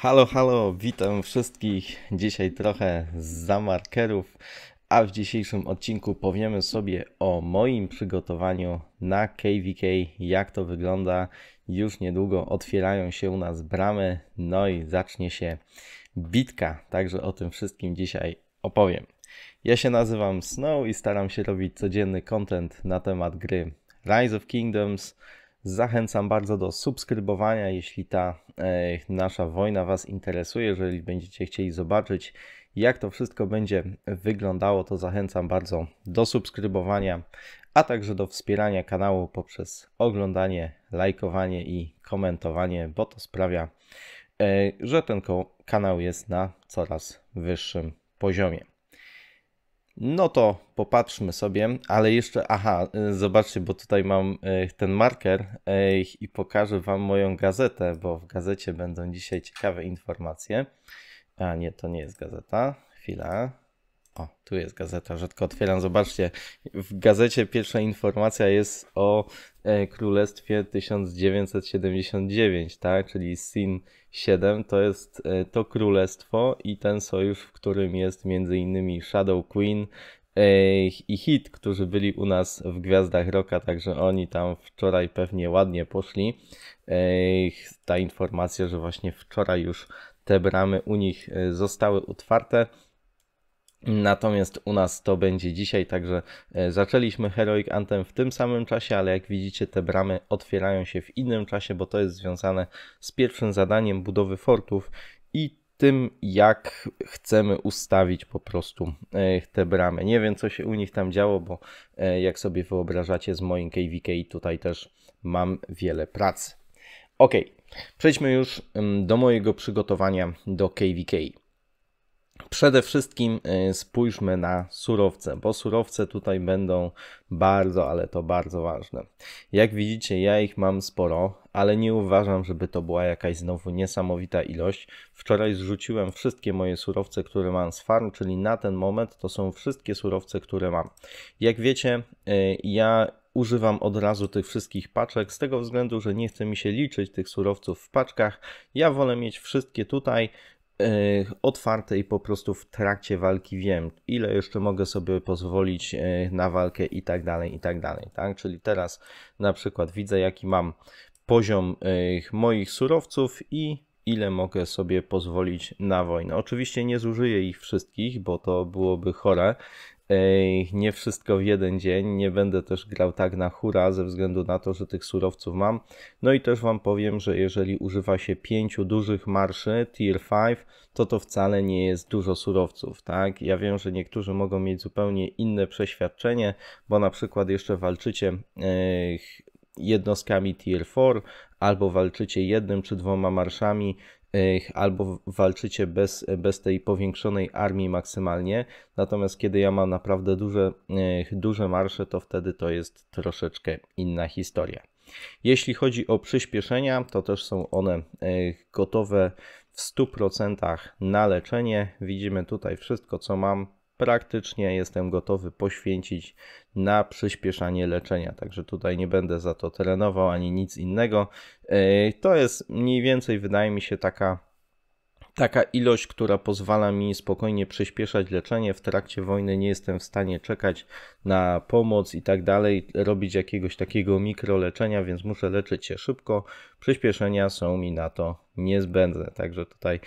Halo, halo, witam wszystkich. Dzisiaj trochę za markerów, a w dzisiejszym odcinku powiemy sobie o moim przygotowaniu na KVK, jak to wygląda. Już niedługo otwierają się u nas bramy, no i zacznie się bitka, także o tym wszystkim dzisiaj opowiem. Ja się nazywam Snow i staram się robić codzienny content na temat gry Rise of Kingdoms, Zachęcam bardzo do subskrybowania, jeśli ta e, nasza wojna Was interesuje, jeżeli będziecie chcieli zobaczyć, jak to wszystko będzie wyglądało, to zachęcam bardzo do subskrybowania, a także do wspierania kanału poprzez oglądanie, lajkowanie i komentowanie, bo to sprawia, e, że ten kanał jest na coraz wyższym poziomie. No to popatrzmy sobie, ale jeszcze, aha, y, zobaczcie, bo tutaj mam y, ten marker y, i pokażę Wam moją gazetę, bo w gazecie będą dzisiaj ciekawe informacje. A nie, to nie jest gazeta. Chwila. O, tu jest gazeta, rzadko otwieram. Zobaczcie, w gazecie pierwsza informacja jest o e, Królestwie 1979, tak? Czyli Sin 7 to jest e, to królestwo i ten sojusz, w którym jest między innymi Shadow Queen e, i Hit, którzy byli u nas w Gwiazdach Roka, także oni tam wczoraj pewnie ładnie poszli. E, ta informacja, że właśnie wczoraj już te bramy u nich e, zostały otwarte. Natomiast u nas to będzie dzisiaj, także e, zaczęliśmy Heroic Anthem w tym samym czasie, ale jak widzicie te bramy otwierają się w innym czasie, bo to jest związane z pierwszym zadaniem budowy fortów i tym, jak chcemy ustawić po prostu e, te bramy. Nie wiem, co się u nich tam działo, bo e, jak sobie wyobrażacie z moim KVK tutaj też mam wiele pracy. Ok, przejdźmy już mm, do mojego przygotowania do KVK. Przede wszystkim e, spójrzmy na surowce, bo surowce tutaj będą bardzo, ale to bardzo ważne. Jak widzicie, ja ich mam sporo, ale nie uważam, żeby to była jakaś znowu niesamowita ilość. Wczoraj zrzuciłem wszystkie moje surowce, które mam z farm, czyli na ten moment to są wszystkie surowce, które mam. Jak wiecie, e, ja używam od razu tych wszystkich paczek z tego względu, że nie chce mi się liczyć tych surowców w paczkach. Ja wolę mieć wszystkie tutaj, E, otwarte i po prostu w trakcie walki wiem, ile jeszcze mogę sobie pozwolić e, na walkę i tak dalej, i tak dalej, tak? Czyli teraz na przykład widzę, jaki mam poziom e, moich surowców i ile mogę sobie pozwolić na wojnę. Oczywiście nie zużyję ich wszystkich, bo to byłoby chore, nie wszystko w jeden dzień. Nie będę też grał tak na hura ze względu na to, że tych surowców mam. No i też Wam powiem, że jeżeli używa się pięciu dużych marszy tier 5, to to wcale nie jest dużo surowców, tak? Ja wiem, że niektórzy mogą mieć zupełnie inne przeświadczenie, bo na przykład jeszcze walczycie jednostkami tier 4 albo walczycie jednym czy dwoma marszami albo walczycie bez, bez tej powiększonej armii maksymalnie. Natomiast kiedy ja mam naprawdę duże, duże marsze, to wtedy to jest troszeczkę inna historia. Jeśli chodzi o przyspieszenia, to też są one gotowe w 100% na leczenie. Widzimy tutaj wszystko, co mam praktycznie jestem gotowy poświęcić na przyspieszanie leczenia. Także tutaj nie będę za to trenował ani nic innego. To jest mniej więcej, wydaje mi się, taka taka ilość, która pozwala mi spokojnie przyspieszać leczenie. W trakcie wojny nie jestem w stanie czekać na pomoc i tak dalej, robić jakiegoś takiego mikroleczenia, więc muszę leczyć się szybko. Przyspieszenia są mi na to niezbędne. Także tutaj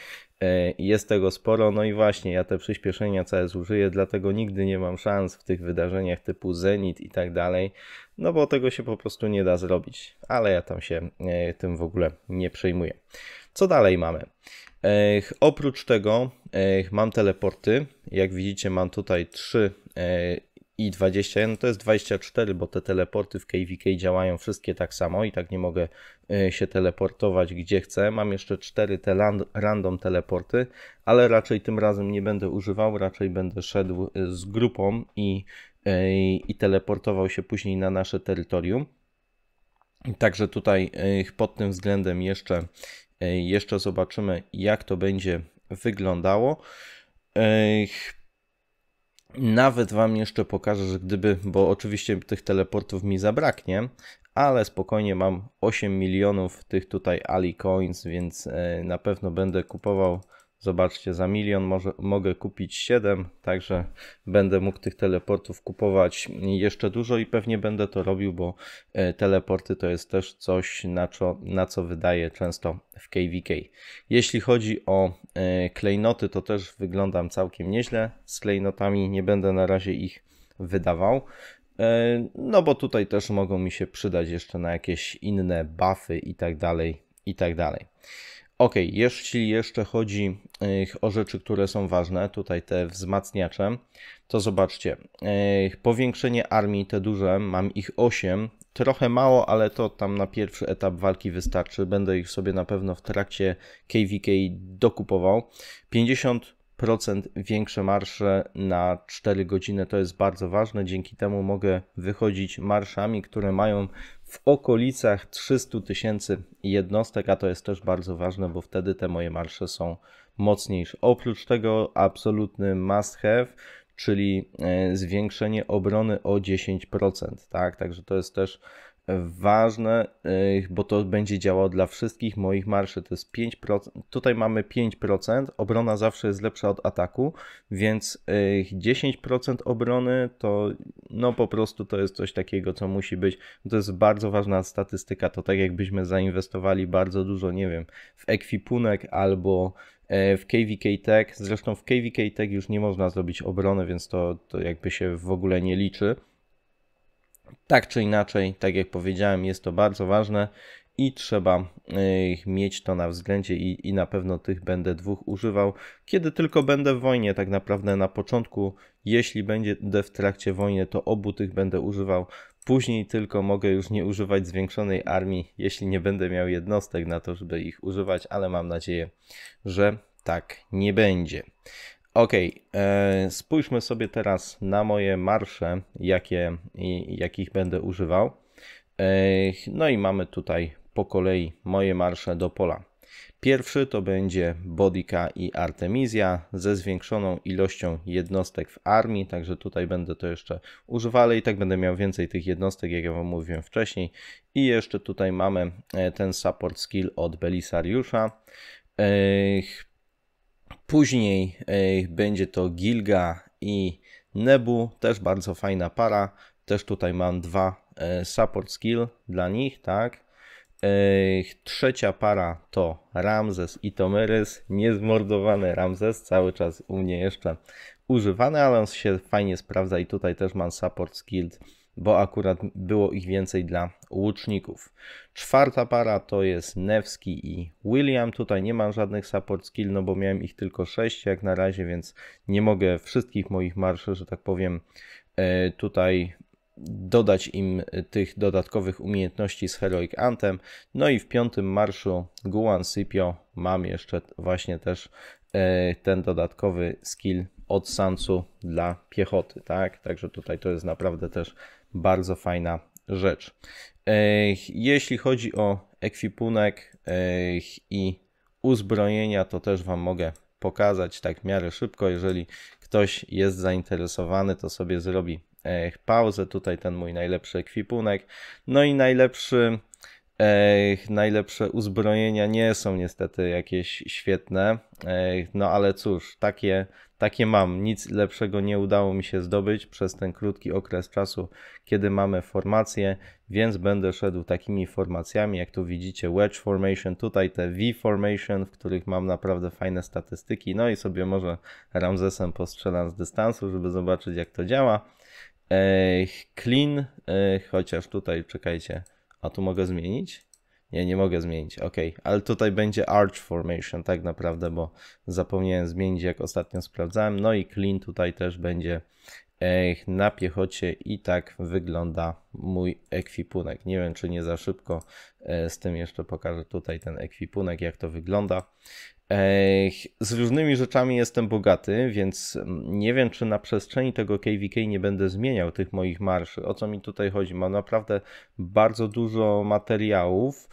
e, jest tego sporo. No i właśnie ja te przyspieszenia całe zużyję, dlatego nigdy nie mam szans w tych wydarzeniach typu Zenit i tak dalej, no bo tego się po prostu nie da zrobić. Ale ja tam się e, tym w ogóle nie przejmuję. Co dalej mamy? Ech, oprócz tego ech, mam teleporty. Jak widzicie, mam tutaj trzy e, i 21, no to jest 24, bo te teleporty w KVK działają wszystkie tak samo i tak nie mogę y, się teleportować gdzie chcę. Mam jeszcze 4 te random teleporty, ale raczej tym razem nie będę używał, raczej będę szedł y, z grupą i, i, y, i teleportował się później na nasze terytorium. Także tutaj pod tym względem jeszcze, jeszcze zobaczymy, jak to będzie wyglądało. Nawet Wam jeszcze pokażę, że gdyby, bo oczywiście tych teleportów mi zabraknie, ale spokojnie mam 8 milionów tych tutaj Ali Coins, więc e, na pewno będę kupował Zobaczcie, za milion może, mogę kupić 7, także będę mógł tych teleportów kupować jeszcze dużo i pewnie będę to robił, bo e, teleporty to jest też coś, na co, na co wydaję często w KVK. Jeśli chodzi o e, klejnoty, to też wyglądam całkiem nieźle z klejnotami, nie będę na razie ich wydawał. E, no bo tutaj też mogą mi się przydać jeszcze na jakieś inne buffy i tak dalej, i tak dalej. Ok, jeśli jeszcze chodzi e, o rzeczy, które są ważne, tutaj te wzmacniacze, to zobaczcie, e, powiększenie armii, te duże, mam ich 8, trochę mało, ale to tam na pierwszy etap walki wystarczy, będę ich sobie na pewno w trakcie KVK dokupował. 50 procent większe marsze na 4 godziny. To jest bardzo ważne. Dzięki temu mogę wychodzić marszami, które mają w okolicach 300 tysięcy jednostek, a to jest też bardzo ważne, bo wtedy te moje marsze są mocniejsze. Oprócz tego absolutny must have, czyli e, zwiększenie obrony o 10%, tak? Także to jest też ważne, bo to będzie działało dla wszystkich moich marszy. To jest 5%. Tutaj mamy 5%. Obrona zawsze jest lepsza od ataku, więc 10% obrony to no po prostu to jest coś takiego, co musi być. To jest bardzo ważna statystyka. To tak jakbyśmy zainwestowali bardzo dużo, nie wiem, w ekwipunek albo e, w KVK Tech. Zresztą w KVK Tech już nie można zrobić obrony, więc to, to jakby się w ogóle nie liczy tak czy inaczej, tak jak powiedziałem, jest to bardzo ważne i trzeba y, mieć to na względzie i, i na pewno tych będę dwóch używał, kiedy tylko będę w wojnie, tak naprawdę na początku, jeśli będę w trakcie wojny, to obu tych będę używał, Później tylko mogę już nie używać zwiększonej armii, jeśli nie będę miał jednostek na to, żeby ich używać, ale mam nadzieję, że tak nie będzie. Ok, e, spójrzmy sobie teraz na moje marsze, jakie, jakich będę używał. E, no i mamy tutaj po kolei moje marsze do pola. Pierwszy to będzie Bodika i Artemisia ze zwiększoną ilością jednostek w armii, także tutaj będę to jeszcze używał, ale i tak będę miał więcej tych jednostek, jak ja Wam mówiłem wcześniej. I jeszcze tutaj mamy e, ten support skill od Belisariusza. Później będzie to Gilga i Nebu, też bardzo fajna para. Też tutaj mam dwa e, support skill dla nich, tak. Trzecia para to Ramzes i Tomerys, niezmordowany Ramzes, cały czas u mnie jeszcze używany, ale on się fajnie sprawdza i tutaj też mam support skill bo akurat było ich więcej dla łuczników. Czwarta para to jest Nevski i William. Tutaj nie mam żadnych support skill, no bo miałem ich tylko 6 jak na razie, więc nie mogę wszystkich moich marszy, że tak powiem, e, tutaj dodać im tych dodatkowych umiejętności z Heroic Anthem. No i w piątym marszu Guan Sipio mam jeszcze właśnie też e, ten dodatkowy skill od Sansu dla piechoty, tak? Także tutaj to jest naprawdę też bardzo fajna rzecz. Jeśli chodzi o ekwipunek i uzbrojenia, to też Wam mogę pokazać tak w miarę szybko. Jeżeli ktoś jest zainteresowany, to sobie zrobi pauzę. Tutaj ten mój najlepszy ekwipunek. No i najlepszy najlepsze uzbrojenia nie są niestety jakieś świetne, no ale cóż, takie takie mam. Nic lepszego nie udało mi się zdobyć przez ten krótki okres czasu, kiedy mamy formację, więc będę szedł takimi formacjami, jak tu widzicie, wedge formation, tutaj te V formation, w których mam naprawdę fajne statystyki. No i sobie może Ramzesem postrzelam z dystansu, żeby zobaczyć, jak to działa. Clean, chociaż tutaj czekajcie, a tu mogę zmienić? Ja nie mogę zmienić, ok, ale tutaj będzie Arch Formation tak naprawdę, bo zapomniałem zmienić jak ostatnio sprawdzałem. No i Clean tutaj też będzie Ech, na piechocie i tak wygląda mój ekwipunek. Nie wiem, czy nie za szybko e, z tym jeszcze pokażę tutaj ten ekwipunek, jak to wygląda. Ech, z różnymi rzeczami jestem bogaty, więc mm, nie wiem, czy na przestrzeni tego KVK nie będę zmieniał tych moich marszy. O co mi tutaj chodzi? Mam naprawdę bardzo dużo materiałów,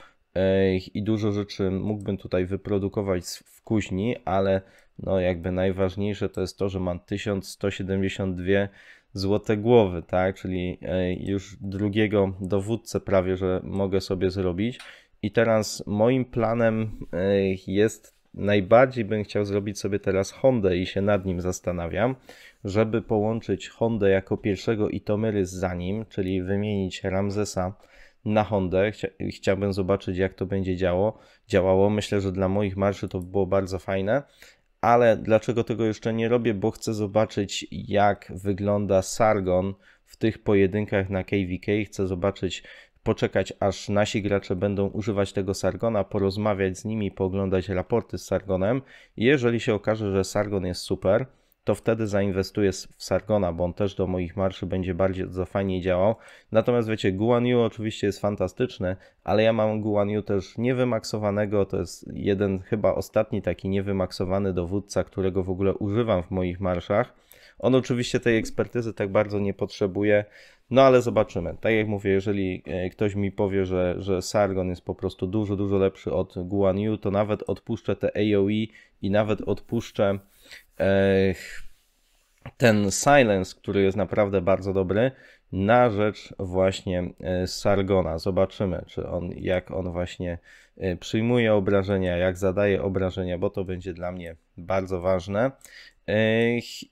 i dużo rzeczy mógłbym tutaj wyprodukować w kuźni, ale no jakby najważniejsze to jest to, że mam 1172 złote głowy, tak? Czyli e, już drugiego dowódcę prawie, że mogę sobie zrobić. I teraz moim planem e, jest najbardziej bym chciał zrobić sobie teraz Hondę i się nad nim zastanawiam, żeby połączyć Hondę jako pierwszego Itomery za nim, czyli wymienić Ramzesa na Hondę. Chciałbym zobaczyć, jak to będzie działo, działało. Myślę, że dla moich marszy to było bardzo fajne, ale dlaczego tego jeszcze nie robię? Bo chcę zobaczyć, jak wygląda Sargon w tych pojedynkach na KVK. Chcę zobaczyć, poczekać, aż nasi gracze będą używać tego Sargona, porozmawiać z nimi, pooglądać raporty z Sargonem. Jeżeli się okaże, że Sargon jest super, to wtedy zainwestuję w Sargona, bo on też do moich marszy będzie za fajnie działał. Natomiast wiecie, Guan Yu oczywiście jest fantastyczny, ale ja mam Guan Yu też niewymaksowanego, to jest jeden chyba ostatni taki niewymaksowany dowódca, którego w ogóle używam w moich marszach. On oczywiście tej ekspertyzy tak bardzo nie potrzebuje, no ale zobaczymy. Tak jak mówię, jeżeli e, ktoś mi powie, że, że Sargon jest po prostu dużo, dużo lepszy od Guan Yu, to nawet odpuszczę te AoE i nawet odpuszczę ten silence, który jest naprawdę bardzo dobry, na rzecz właśnie e, Sargona. Zobaczymy, czy on, jak on właśnie e, przyjmuje obrażenia, jak zadaje obrażenia, bo to będzie dla mnie bardzo ważne.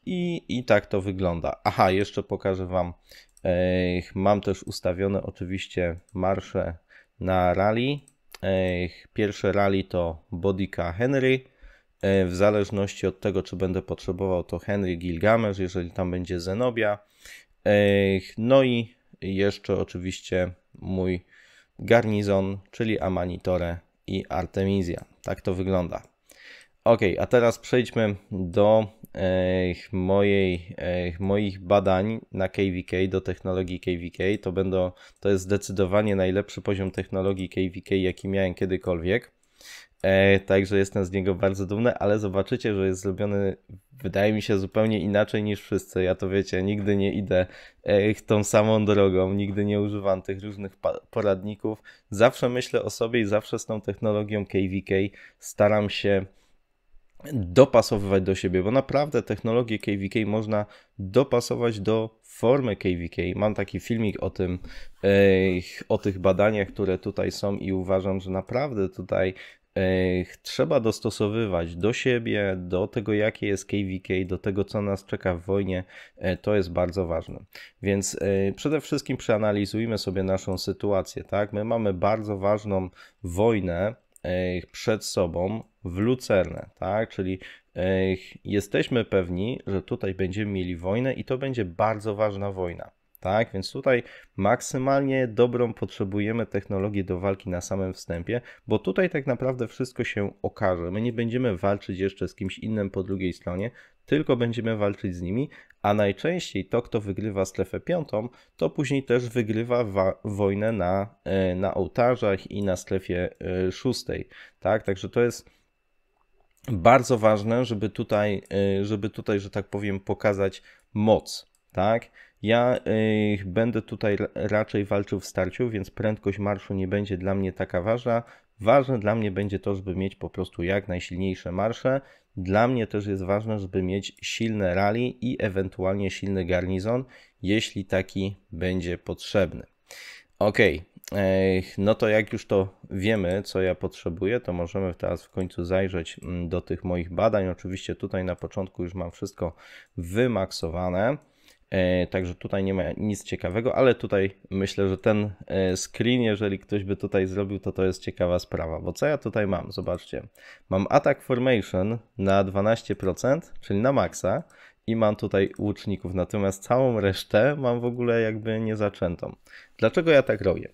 I, i tak to wygląda. Aha, jeszcze pokażę Wam. Mam też ustawione oczywiście marsze na rally. Pierwsze rally to Bodika Henry. E, w zależności od tego, czy będę potrzebował, to Henry Gilgamesz, jeżeli tam będzie Zenobia. E, no i jeszcze oczywiście mój garnizon, czyli Amanitore i Artemisia. Tak to wygląda. Ok, a teraz przejdźmy do e, mojej, moich badań na KVK, do technologii KVK. To, będą, to jest zdecydowanie najlepszy poziom technologii KVK, jaki miałem kiedykolwiek. E, także jestem z niego bardzo dumny, ale zobaczycie, że jest zrobiony, wydaje mi się, zupełnie inaczej niż wszyscy. Ja to wiecie, nigdy nie idę e, tą samą drogą, nigdy nie używam tych różnych poradników. Zawsze myślę o sobie i zawsze z tą technologią KVK staram się dopasowywać do siebie, bo naprawdę technologię KVK można dopasować do formy KVK. Mam taki filmik o tym, e, o tych badaniach, które tutaj są i uważam, że naprawdę tutaj trzeba dostosowywać do siebie, do tego, jakie jest KVK, do tego, co nas czeka w wojnie, e, to jest bardzo ważne. Więc e, przede wszystkim przeanalizujmy sobie naszą sytuację, tak? My mamy bardzo ważną wojnę przed sobą w Lucerne, tak? Czyli jesteśmy pewni, że tutaj będziemy mieli wojnę i to będzie bardzo ważna wojna tak? Więc tutaj maksymalnie dobrą potrzebujemy technologię do walki na samym wstępie, bo tutaj tak naprawdę wszystko się okaże. My nie będziemy walczyć jeszcze z kimś innym po drugiej stronie, tylko będziemy walczyć z nimi, a najczęściej to, kto wygrywa strefę piątą, to później też wygrywa wojnę na, e, na ołtarzach i na strefie e, szóstej, tak? Także to jest bardzo ważne, żeby tutaj, e, żeby tutaj, że tak powiem, pokazać moc, tak? Ja będę tutaj raczej walczył w starciu, więc prędkość marszu nie będzie dla mnie taka ważna. Ważne dla mnie będzie to, żeby mieć po prostu jak najsilniejsze marsze. Dla mnie też jest ważne, żeby mieć silne rally i ewentualnie silny garnizon, jeśli taki będzie potrzebny. Ok, no to jak już to wiemy, co ja potrzebuję, to możemy teraz w końcu zajrzeć mm, do tych moich badań. Oczywiście tutaj na początku już mam wszystko wymaksowane. E, także tutaj nie ma nic ciekawego, ale tutaj myślę, że ten e, screen, jeżeli ktoś by tutaj zrobił, to to jest ciekawa sprawa, bo co ja tutaj mam? Zobaczcie. Mam attack formation na 12%, czyli na maksa i mam tutaj łuczników, natomiast całą resztę mam w ogóle jakby niezaczętą. Dlaczego ja tak robię?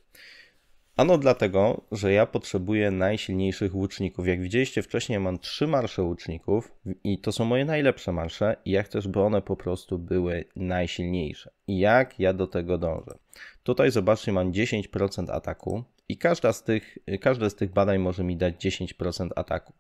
Ano dlatego, że ja potrzebuję najsilniejszych łuczników. Jak widzieliście wcześniej, mam trzy marsze łuczników i to są moje najlepsze marsze i ja chcę, żeby one po prostu były najsilniejsze. I jak ja do tego dążę? Tutaj zobaczcie, mam 10% ataku i każda z tych, każde z tych badań może mi dać 10% ataku.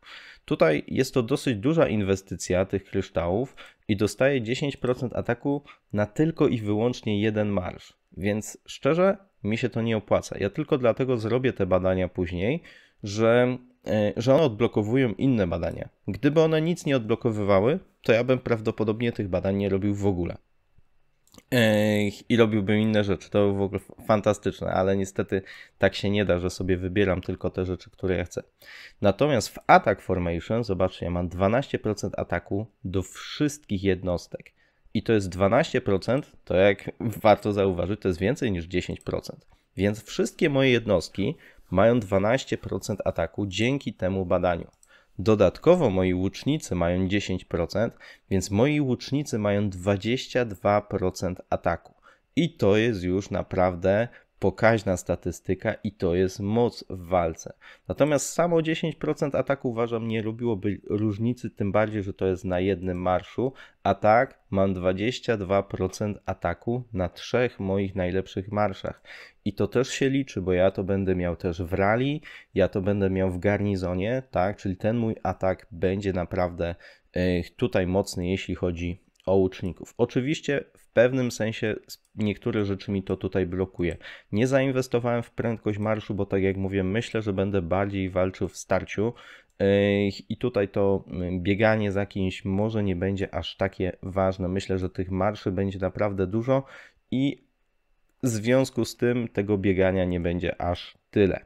Tutaj jest to dosyć duża inwestycja tych kryształów i dostaję 10% ataku na tylko i wyłącznie jeden marsz. Więc szczerze, mi się to nie opłaca. Ja tylko dlatego zrobię te badania później, że, e, że one odblokowują inne badania. Gdyby one nic nie odblokowywały, to ja bym prawdopodobnie tych badań nie robił w ogóle. E, I robiłbym inne rzeczy. To w ogóle fantastyczne, ale niestety tak się nie da, że sobie wybieram tylko te rzeczy, które ja chcę. Natomiast w Attack Formation, zobaczcie, ja mam 12% ataku do wszystkich jednostek i to jest 12%, to jak warto zauważyć, to jest więcej niż 10%. Więc wszystkie moje jednostki mają 12% ataku dzięki temu badaniu. Dodatkowo moi łucznicy mają 10%, więc moi łucznicy mają 22% ataku. I to jest już naprawdę pokaźna statystyka i to jest moc w walce. Natomiast samo 10% ataku uważam nie lubiłoby różnicy, tym bardziej, że to jest na jednym marszu. A tak, mam 22% ataku na trzech moich najlepszych marszach. I to też się liczy, bo ja to będę miał też w rally, ja to będę miał w garnizonie, tak? Czyli ten mój atak będzie naprawdę e, tutaj mocny, jeśli chodzi o łuczników. Oczywiście w pewnym sensie niektóre rzeczy mi to tutaj blokuje. Nie zainwestowałem w prędkość marszu, bo tak jak mówię, myślę, że będę bardziej walczył w starciu i tutaj to mm, bieganie za kimś może nie będzie aż takie ważne. Myślę, że tych marszy będzie naprawdę dużo i w związku z tym tego biegania nie będzie aż tyle.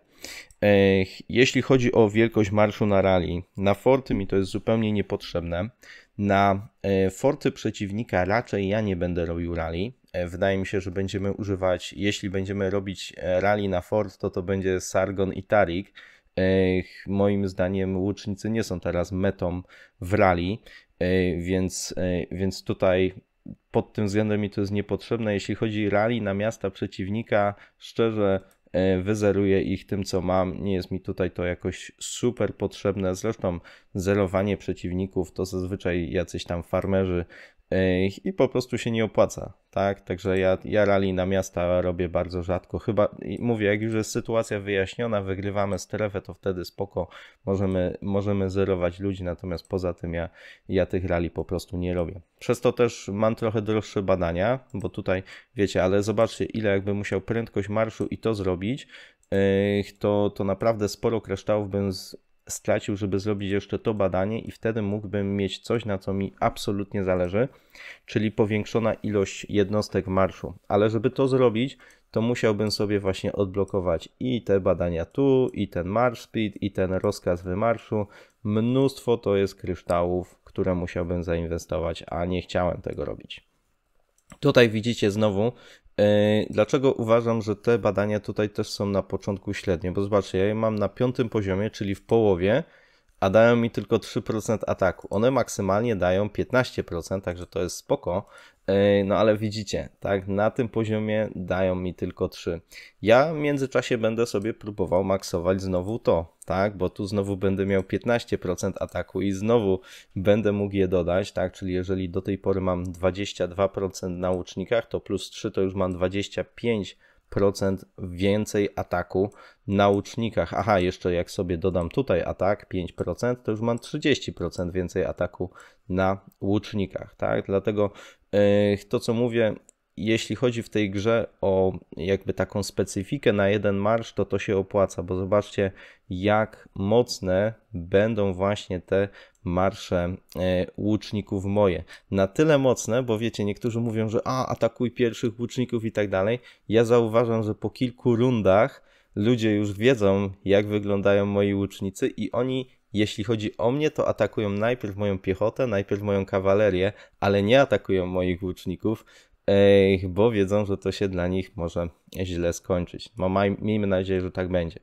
Jeśli chodzi o wielkość marszu na rally, na forty mi to jest zupełnie niepotrzebne. Na e, forty przeciwnika raczej ja nie będę robił rally. E, wydaje mi się, że będziemy używać, jeśli będziemy robić e, rally na fort, to to będzie Sargon i Tarik. Moim zdaniem łucznicy nie są teraz metą w rally, więc, więc tutaj pod tym względem mi to jest niepotrzebne. Jeśli chodzi o rally na miasta przeciwnika, szczerze E, wyzeruję ich tym, co mam. Nie jest mi tutaj to jakoś super potrzebne. Zresztą zerowanie przeciwników to zazwyczaj jacyś tam farmerzy E, i po prostu się nie opłaca, tak? Także ja, ja na miasta robię bardzo rzadko. Chyba, mówię, jak już jest sytuacja wyjaśniona, wygrywamy strefę, to wtedy spoko, możemy, możemy zerować ludzi, natomiast poza tym ja, ja tych rali po prostu nie robię. Przez to też mam trochę droższe badania, bo tutaj, wiecie, ale zobaczcie, ile jakby musiał prędkość marszu i to zrobić, e, to, to naprawdę sporo kryształów bym z, stracił, żeby zrobić jeszcze to badanie i wtedy mógłbym mieć coś, na co mi absolutnie zależy, czyli powiększona ilość jednostek marszu. Ale żeby to zrobić, to musiałbym sobie właśnie odblokować i te badania tu, i ten marsz speed, i ten rozkaz wymarszu. Mnóstwo to jest kryształów, które musiałbym zainwestować, a nie chciałem tego robić. Tutaj widzicie znowu Dlaczego uważam, że te badania tutaj też są na początku średnie? Bo zobaczcie, ja je mam na piątym poziomie, czyli w połowie, a dają mi tylko 3% ataku. One maksymalnie dają 15%, także to jest spoko, no ale widzicie, tak, na tym poziomie dają mi tylko 3. Ja w międzyczasie będę sobie próbował maksować znowu to, tak, bo tu znowu będę miał 15% ataku i znowu będę mógł je dodać, tak, czyli jeżeli do tej pory mam 22% na łucznikach, to plus 3 to już mam 25 procent więcej ataku na łucznikach. Aha, jeszcze jak sobie dodam tutaj atak 5%, to już mam 30% więcej ataku na łucznikach, tak? Dlatego to, co mówię, jeśli chodzi w tej grze o jakby taką specyfikę na jeden marsz, to to się opłaca, bo zobaczcie, jak mocne będą właśnie te marsze e, łuczników moje. Na tyle mocne, bo wiecie, niektórzy mówią, że a, atakuj pierwszych łuczników i tak dalej. Ja zauważam, że po kilku rundach ludzie już wiedzą, jak wyglądają moi łucznicy i oni jeśli chodzi o mnie, to atakują najpierw moją piechotę, najpierw moją kawalerię, ale nie atakują moich łuczników, bo wiedzą, że to się dla nich może źle skończyć. No, miejmy nadzieję, że tak będzie.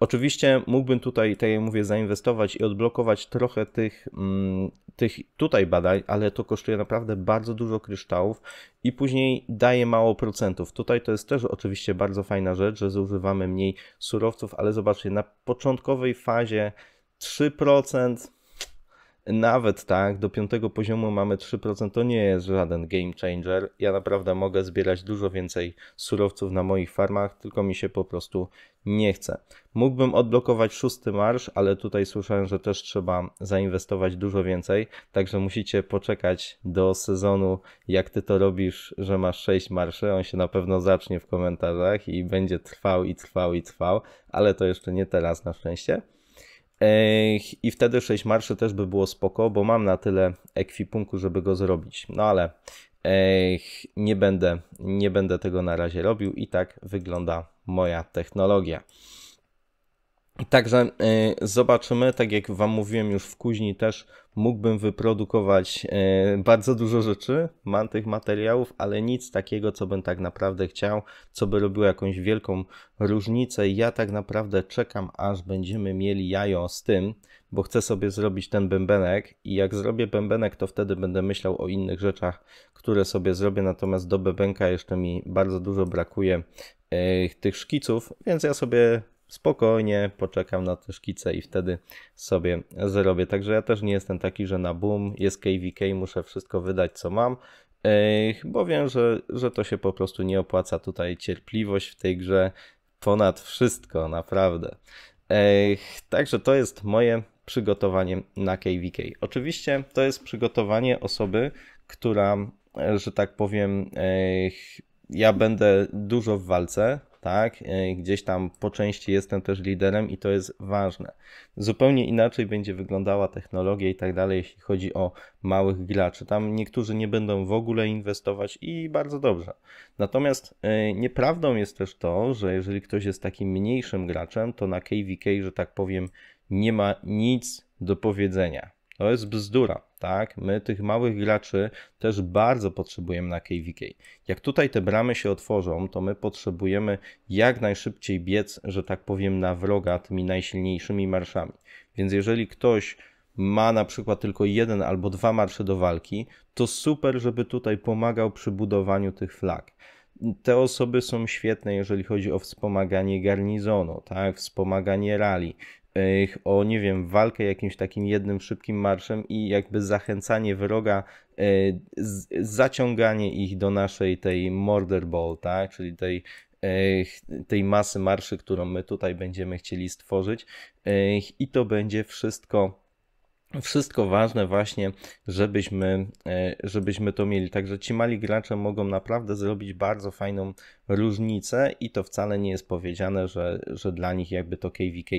Oczywiście mógłbym tutaj, tak jak mówię, zainwestować i odblokować trochę tych, mm, tych tutaj badań, ale to kosztuje naprawdę bardzo dużo kryształów i później daje mało procentów. Tutaj to jest też oczywiście bardzo fajna rzecz, że zużywamy mniej surowców, ale zobaczcie, na początkowej fazie 3%, nawet tak, do piątego poziomu mamy 3%, to nie jest żaden game changer. Ja naprawdę mogę zbierać dużo więcej surowców na moich farmach, tylko mi się po prostu nie chce. Mógłbym odblokować szósty marsz, ale tutaj słyszałem, że też trzeba zainwestować dużo więcej, także musicie poczekać do sezonu, jak ty to robisz, że masz 6 marszy. On się na pewno zacznie w komentarzach i będzie trwał i trwał i trwał, ale to jeszcze nie teraz na szczęście. I wtedy 6 marszy też by było spoko, bo mam na tyle ekwipunku, żeby go zrobić. No ale nie będę, nie będę tego na razie robił i tak wygląda moja technologia. Także y, zobaczymy, tak jak Wam mówiłem już w kuźni też, mógłbym wyprodukować y, bardzo dużo rzeczy, mam tych materiałów, ale nic takiego, co bym tak naprawdę chciał, co by robiło jakąś wielką różnicę. Ja tak naprawdę czekam, aż będziemy mieli jajo z tym, bo chcę sobie zrobić ten bębenek i jak zrobię bębenek, to wtedy będę myślał o innych rzeczach, które sobie zrobię, natomiast do bębenka jeszcze mi bardzo dużo brakuje y, tych szkiców, więc ja sobie spokojnie poczekam na te szkice i wtedy sobie zrobię. Także ja też nie jestem taki, że na boom jest KVK, muszę wszystko wydać co mam, bo wiem, że, że to się po prostu nie opłaca. Tutaj cierpliwość w tej grze ponad wszystko, naprawdę. Także to jest moje przygotowanie na KVK. Oczywiście to jest przygotowanie osoby, która, że tak powiem, ja będę dużo w walce, tak? E, gdzieś tam po części jestem też liderem i to jest ważne. Zupełnie inaczej będzie wyglądała technologia i tak dalej, jeśli chodzi o małych graczy. Tam niektórzy nie będą w ogóle inwestować i bardzo dobrze. Natomiast e, nieprawdą jest też to, że jeżeli ktoś jest takim mniejszym graczem, to na KVK, że tak powiem, nie ma nic do powiedzenia. To jest bzdura, tak? My tych małych graczy też bardzo potrzebujemy na KVK. Jak tutaj te bramy się otworzą, to my potrzebujemy jak najszybciej biec, że tak powiem, na wroga tymi najsilniejszymi marszami. Więc jeżeli ktoś ma na przykład tylko jeden albo dwa marsze do walki, to super, żeby tutaj pomagał przy budowaniu tych flag te osoby są świetne, jeżeli chodzi o wspomaganie garnizonu, tak, wspomaganie rali, o, nie wiem, walkę jakimś takim jednym szybkim marszem i jakby zachęcanie wroga, e, zaciąganie ich do naszej tej murder ball, tak? Czyli tej e, tej masy marszy, którą my tutaj będziemy chcieli stworzyć e, i to będzie wszystko wszystko ważne właśnie, żebyśmy, e, żebyśmy to mieli. Także ci mali gracze mogą naprawdę zrobić bardzo fajną różnicę i to wcale nie jest powiedziane, że, że dla nich jakby to KVK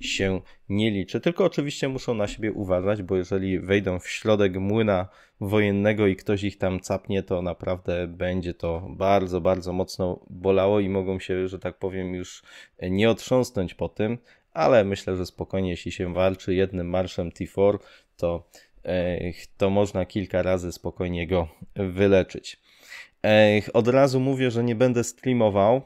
się nie liczy. Tylko oczywiście muszą na siebie uważać, bo jeżeli wejdą w środek młyna wojennego i ktoś ich tam capnie, to naprawdę będzie to bardzo, bardzo mocno bolało i mogą się, że tak powiem, już nie otrząsnąć po tym, ale myślę, że spokojnie, jeśli się walczy jednym marszem T4, to, e, to można kilka razy spokojnie go wyleczyć. E, od razu mówię, że nie będę streamował,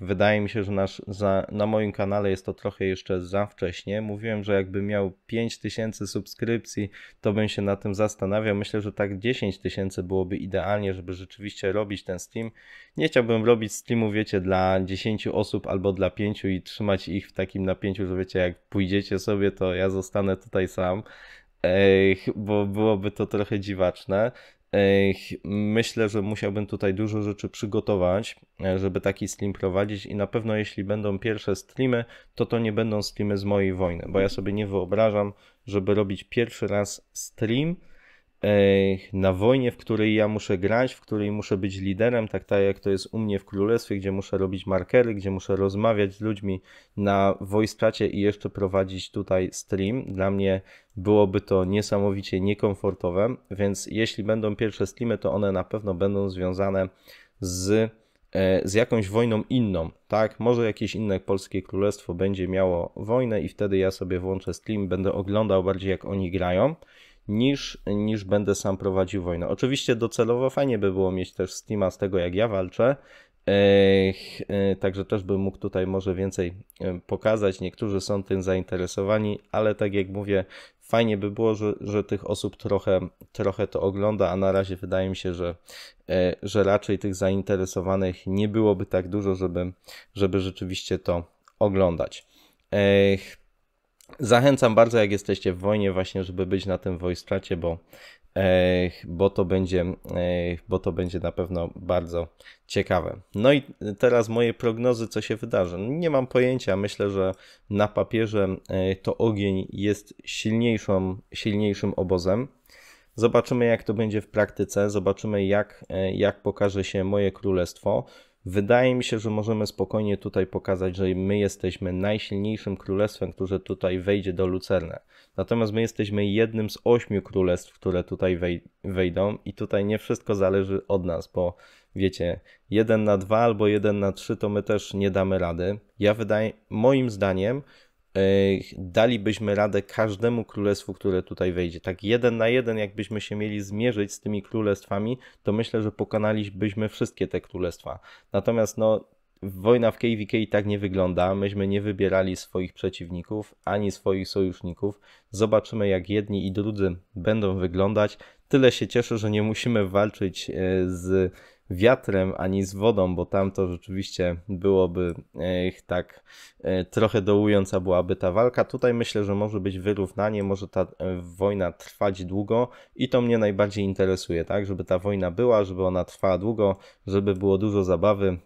Wydaje mi się, że nasz, za, na moim kanale jest to trochę jeszcze za wcześnie. Mówiłem, że jakby miał 5000 subskrypcji, to bym się na tym zastanawiał. Myślę, że tak 10 tysięcy byłoby idealnie, żeby rzeczywiście robić ten stream. Nie chciałbym robić streamu, wiecie, dla 10 osób albo dla 5 i trzymać ich w takim napięciu, że wiecie, jak pójdziecie sobie, to ja zostanę tutaj sam. bo byłoby to trochę dziwaczne. Myślę, że musiałbym tutaj dużo rzeczy przygotować, e, żeby taki stream prowadzić i na pewno jeśli będą pierwsze streamy, to to nie będą streamy z mojej wojny, bo ja mhm. sobie nie wyobrażam, żeby robić pierwszy raz stream, na wojnie, w której ja muszę grać, w której muszę być liderem, tak, tak jak to jest u mnie w królestwie, gdzie muszę robić markery, gdzie muszę rozmawiać z ludźmi na voice i jeszcze prowadzić tutaj stream. Dla mnie byłoby to niesamowicie niekomfortowe, więc jeśli będą pierwsze streamy, to one na pewno będą związane z e, z jakąś wojną inną, tak? Może jakieś inne polskie królestwo będzie miało wojnę i wtedy ja sobie włączę stream, będę oglądał bardziej jak oni grają niż, niż będę sam prowadził wojnę. Oczywiście docelowo fajnie by było mieć też Steama z tego, jak ja walczę, e, Także też bym mógł tutaj może więcej e, pokazać. Niektórzy są tym zainteresowani, ale tak jak mówię, fajnie by było, że, że tych osób trochę, trochę to ogląda, a na razie wydaje mi się, że, e, że raczej tych zainteresowanych nie byłoby tak dużo, żeby, żeby rzeczywiście to oglądać. Zachęcam bardzo, jak jesteście w wojnie, właśnie, żeby być na tym voice bo, eh, bo, to będzie, eh, bo to będzie na pewno bardzo ciekawe. No i teraz moje prognozy, co się wydarzy. Nie mam pojęcia, myślę, że na papierze eh, to ogień jest silniejszą, silniejszym obozem. Zobaczymy, jak to będzie w praktyce, zobaczymy, jak, jak pokaże się moje królestwo. Wydaje mi się, że możemy spokojnie tutaj pokazać, że my jesteśmy najsilniejszym królestwem, które tutaj wejdzie do Lucerne. Natomiast my jesteśmy jednym z ośmiu królestw, które tutaj wejdą i tutaj nie wszystko zależy od nas, bo wiecie, jeden na dwa albo jeden na trzy, to my też nie damy rady. Ja wydaje, moim zdaniem, dalibyśmy radę każdemu królestwu, które tutaj wejdzie. Tak jeden na jeden, jakbyśmy się mieli zmierzyć z tymi królestwami, to myślę, że pokonalibyśmy wszystkie te królestwa. Natomiast no, wojna w KVK tak nie wygląda. Myśmy nie wybierali swoich przeciwników ani swoich sojuszników. Zobaczymy, jak jedni i drudzy będą wyglądać. Tyle się cieszę, że nie musimy walczyć e, z wiatrem, ani z wodą, bo tam to rzeczywiście byłoby e, ich tak e, trochę dołująca byłaby ta walka. Tutaj myślę, że może być wyrównanie, może ta e, wojna trwać długo i to mnie najbardziej interesuje, tak? Żeby ta wojna była, żeby ona trwała długo, żeby było dużo zabawy,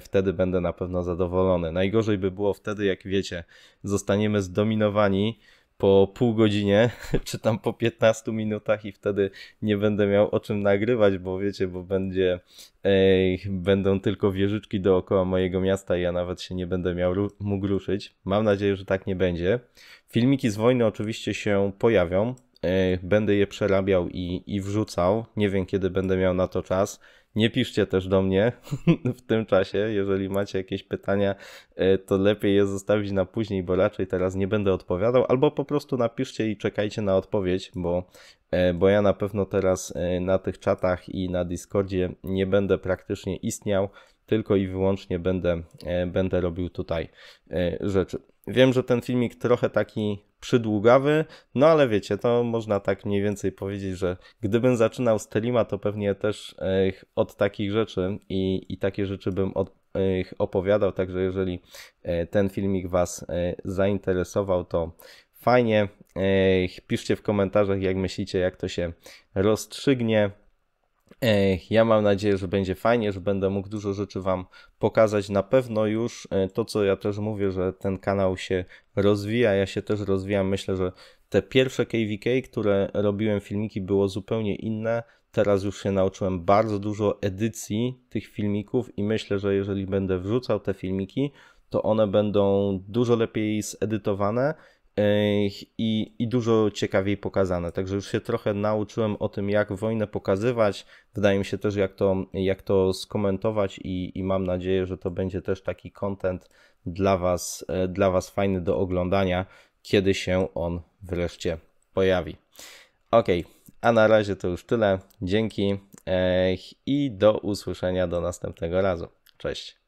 wtedy będę na pewno zadowolony. Najgorzej by było wtedy, jak wiecie, zostaniemy zdominowani po pół godzinie, czy tam po 15 minutach i wtedy nie będę miał o czym nagrywać, bo wiecie, bo będzie, ej, będą tylko wieżyczki dookoła mojego miasta i ja nawet się nie będę miał mógł ruszyć. Mam nadzieję, że tak nie będzie. Filmiki z wojny oczywiście się pojawią będę je przerabiał i, i wrzucał. Nie wiem, kiedy będę miał na to czas. Nie piszcie też do mnie w tym czasie. Jeżeli macie jakieś pytania, e, to lepiej je zostawić na później, bo raczej teraz nie będę odpowiadał, albo po prostu napiszcie i czekajcie na odpowiedź, bo, e, bo ja na pewno teraz e, na tych czatach i na Discordzie nie będę praktycznie istniał, tylko i wyłącznie będę, będę robił tutaj rzeczy. Wiem, że ten filmik trochę taki przydługawy, no ale wiecie, to można tak mniej więcej powiedzieć, że gdybym zaczynał z Telima, to pewnie też e, od takich rzeczy i, i takie rzeczy bym od, e, opowiadał, także jeżeli e, ten filmik Was zainteresował, to fajnie. Piszcie w komentarzach, jak myślicie, jak to się rozstrzygnie. Ja mam nadzieję, że będzie fajnie, że będę mógł dużo rzeczy Wam pokazać. Na pewno już e, to, co ja też mówię, że ten kanał się rozwija, ja się też rozwijam. Myślę, że te pierwsze KVK, które robiłem filmiki, było zupełnie inne. Teraz już się nauczyłem bardzo dużo edycji tych filmików i myślę, że jeżeli będę wrzucał te filmiki, to one będą dużo lepiej zedytowane i, i dużo ciekawiej pokazane. Także już się trochę nauczyłem o tym, jak wojnę pokazywać. Wydaje mi się też, jak to, jak to skomentować, i, i mam nadzieję, że to będzie też taki content dla was, e, dla was fajny do oglądania, kiedy się on wreszcie pojawi. Ok, a na razie to już tyle. Dzięki i do usłyszenia do następnego razu. Cześć.